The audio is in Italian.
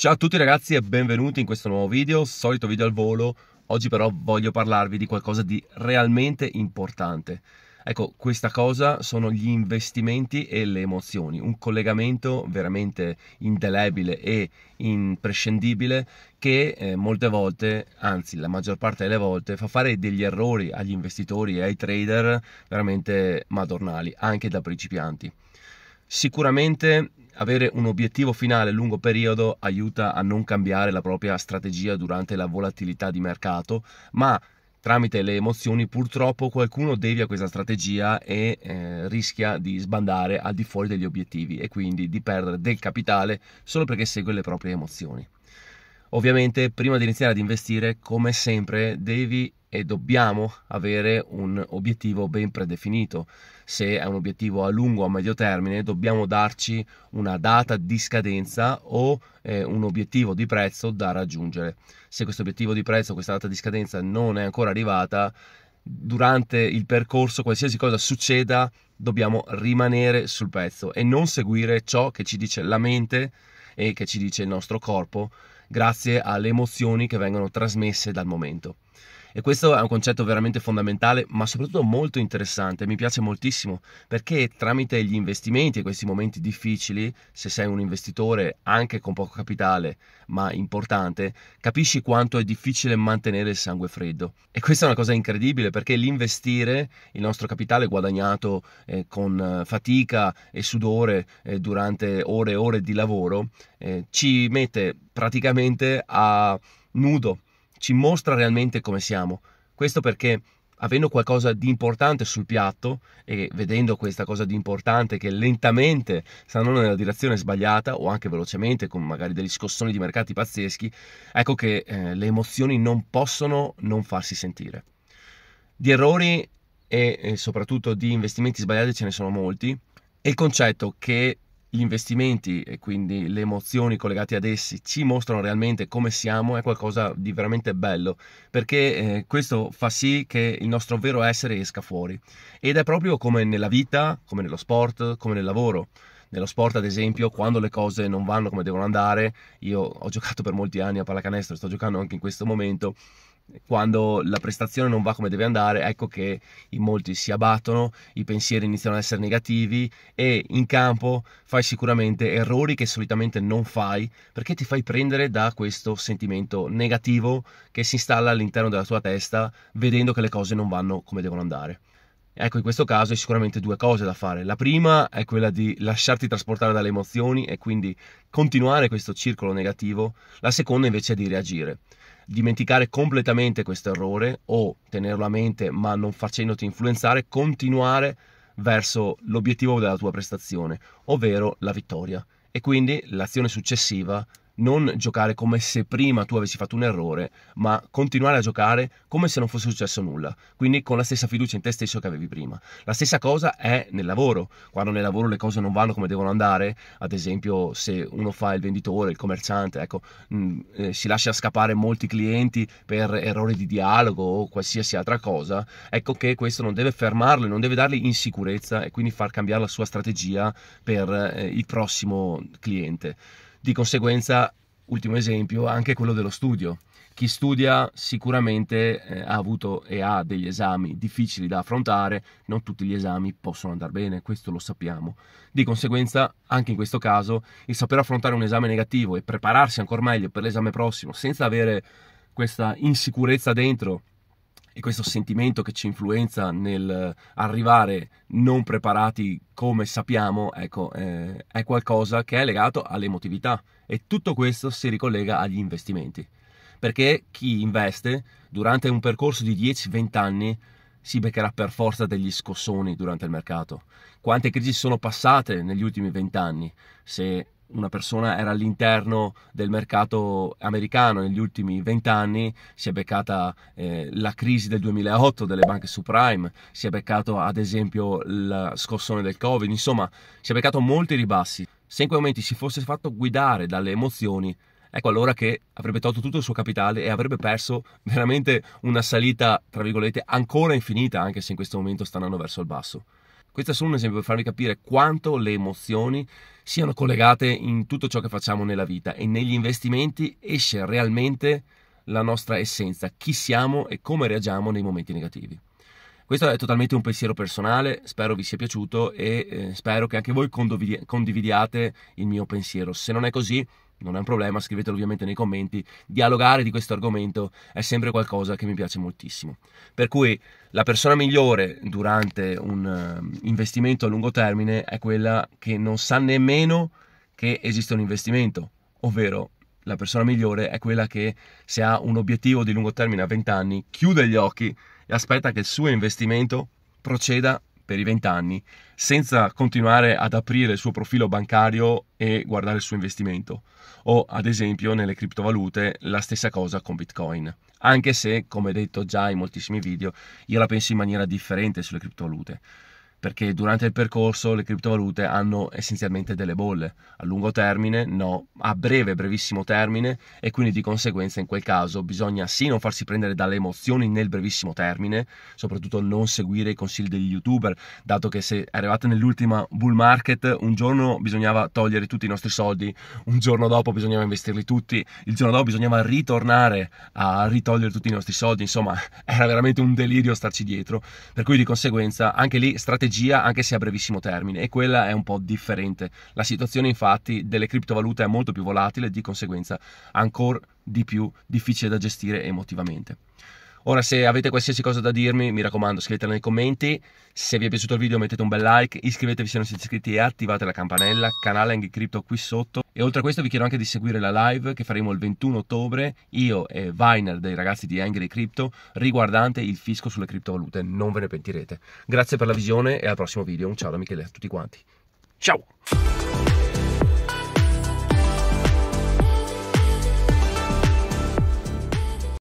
Ciao a tutti ragazzi e benvenuti in questo nuovo video, solito video al volo, oggi però voglio parlarvi di qualcosa di realmente importante. Ecco, questa cosa sono gli investimenti e le emozioni, un collegamento veramente indelebile e imprescindibile che eh, molte volte, anzi la maggior parte delle volte, fa fare degli errori agli investitori e ai trader veramente madornali, anche da principianti. Sicuramente avere un obiettivo finale a lungo periodo aiuta a non cambiare la propria strategia durante la volatilità di mercato, ma tramite le emozioni purtroppo qualcuno devia questa strategia e eh, rischia di sbandare al di fuori degli obiettivi e quindi di perdere del capitale solo perché segue le proprie emozioni. Ovviamente prima di iniziare ad investire, come sempre, devi e dobbiamo avere un obiettivo ben predefinito. Se è un obiettivo a lungo o a medio termine, dobbiamo darci una data di scadenza o eh, un obiettivo di prezzo da raggiungere. Se questo obiettivo di prezzo, questa data di scadenza non è ancora arrivata, durante il percorso, qualsiasi cosa succeda, dobbiamo rimanere sul pezzo e non seguire ciò che ci dice la mente e che ci dice il nostro corpo, grazie alle emozioni che vengono trasmesse dal momento. E questo è un concetto veramente fondamentale, ma soprattutto molto interessante, mi piace moltissimo, perché tramite gli investimenti e questi momenti difficili, se sei un investitore anche con poco capitale, ma importante, capisci quanto è difficile mantenere il sangue freddo. E questa è una cosa incredibile, perché l'investire il nostro capitale guadagnato eh, con eh, fatica e sudore eh, durante ore e ore di lavoro, eh, ci mette praticamente a nudo ci mostra realmente come siamo. Questo perché avendo qualcosa di importante sul piatto e vedendo questa cosa di importante che lentamente sta andando nella direzione sbagliata o anche velocemente con magari degli scossoni di mercati pazzeschi, ecco che eh, le emozioni non possono non farsi sentire. Di errori e, e soprattutto di investimenti sbagliati ce ne sono molti e il concetto che gli investimenti e quindi le emozioni collegate ad essi ci mostrano realmente come siamo è qualcosa di veramente bello perché eh, questo fa sì che il nostro vero essere esca fuori ed è proprio come nella vita, come nello sport, come nel lavoro. Nello sport, ad esempio, quando le cose non vanno come devono andare, io ho giocato per molti anni a pallacanestro, sto giocando anche in questo momento quando la prestazione non va come deve andare, ecco che in molti si abbattono, i pensieri iniziano ad essere negativi e in campo fai sicuramente errori che solitamente non fai perché ti fai prendere da questo sentimento negativo che si installa all'interno della tua testa vedendo che le cose non vanno come devono andare. Ecco, in questo caso hai sicuramente due cose da fare. La prima è quella di lasciarti trasportare dalle emozioni e quindi continuare questo circolo negativo. La seconda invece è di reagire dimenticare completamente questo errore o tenerlo a mente ma non facendoti influenzare, continuare verso l'obiettivo della tua prestazione, ovvero la vittoria. E quindi l'azione successiva non giocare come se prima tu avessi fatto un errore, ma continuare a giocare come se non fosse successo nulla, quindi con la stessa fiducia in te stesso che avevi prima. La stessa cosa è nel lavoro, quando nel lavoro le cose non vanno come devono andare, ad esempio se uno fa il venditore, il commerciante, ecco, mh, mm, eh, si lascia scappare molti clienti per errori di dialogo o qualsiasi altra cosa, ecco che questo non deve fermarlo, non deve dargli insicurezza e quindi far cambiare la sua strategia per eh, il prossimo cliente. Di conseguenza, ultimo esempio, anche quello dello studio. Chi studia sicuramente eh, ha avuto e ha degli esami difficili da affrontare, non tutti gli esami possono andare bene, questo lo sappiamo. Di conseguenza, anche in questo caso, il saper affrontare un esame negativo e prepararsi ancora meglio per l'esame prossimo senza avere questa insicurezza dentro e questo sentimento che ci influenza nel eh, arrivare non preparati come sappiamo, ecco, eh, è qualcosa che è legato all'emotività e tutto questo si ricollega agli investimenti. Perché chi investe durante un percorso di 10-20 anni si beccherà per forza degli scossoni durante il mercato. Quante crisi sono passate negli ultimi 20 anni? Se una persona era all'interno del mercato americano negli ultimi vent'anni, si è beccata eh, la crisi del 2008 delle banche subprime, si è beccato ad esempio la scossone del Covid, insomma si è beccato molti ribassi. Se in quei momenti si fosse fatto guidare dalle emozioni, ecco allora che avrebbe tolto tutto il suo capitale e avrebbe perso veramente una salita, tra virgolette, ancora infinita, anche se in questo momento sta andando verso il basso. Questo è solo un esempio per farvi capire quanto le emozioni siano collegate in tutto ciò che facciamo nella vita e negli investimenti esce realmente la nostra essenza, chi siamo e come reagiamo nei momenti negativi. Questo è totalmente un pensiero personale, spero vi sia piaciuto e eh, spero che anche voi condividiate il mio pensiero. Se non è così, non è un problema, scrivetelo ovviamente nei commenti, dialogare di questo argomento è sempre qualcosa che mi piace moltissimo. Per cui la persona migliore durante un eh, investimento a lungo termine è quella che non sa nemmeno che esiste un investimento, ovvero la persona migliore è quella che se ha un obiettivo di lungo termine a 20 anni chiude gli occhi e aspetta che il suo investimento proceda per i anni senza continuare ad aprire il suo profilo bancario e guardare il suo investimento o ad esempio nelle criptovalute la stessa cosa con Bitcoin. Anche se, come detto già in moltissimi video, io la penso in maniera differente sulle criptovalute perché durante il percorso le criptovalute hanno essenzialmente delle bolle, a lungo termine no, a breve, brevissimo termine e quindi di conseguenza in quel caso bisogna sì non farsi prendere dalle emozioni nel brevissimo termine, soprattutto non seguire i consigli degli youtuber, dato che se arrivate nell'ultima bull market un giorno bisognava togliere tutti i nostri soldi, un giorno dopo bisognava investirli tutti, il giorno dopo bisognava ritornare a ritogliere tutti i nostri soldi, insomma era veramente un delirio starci dietro, per cui di conseguenza anche lì strategia strategia anche se a brevissimo termine e quella è un po' differente. La situazione infatti delle criptovalute è molto più volatile e di conseguenza ancora di più difficile da gestire emotivamente. Ora, se avete qualsiasi cosa da dirmi, mi raccomando, scrivetela nei commenti. Se vi è piaciuto il video, mettete un bel like, iscrivetevi se non siete iscritti e attivate la campanella. Canale Angry Crypto qui sotto. E oltre a questo, vi chiedo anche di seguire la live che faremo il 21 ottobre, io e Viner dei ragazzi di Angry Crypto, riguardante il fisco sulle criptovalute. Non ve ne pentirete. Grazie per la visione e al prossimo video. Un ciao da Michele a tutti quanti. Ciao!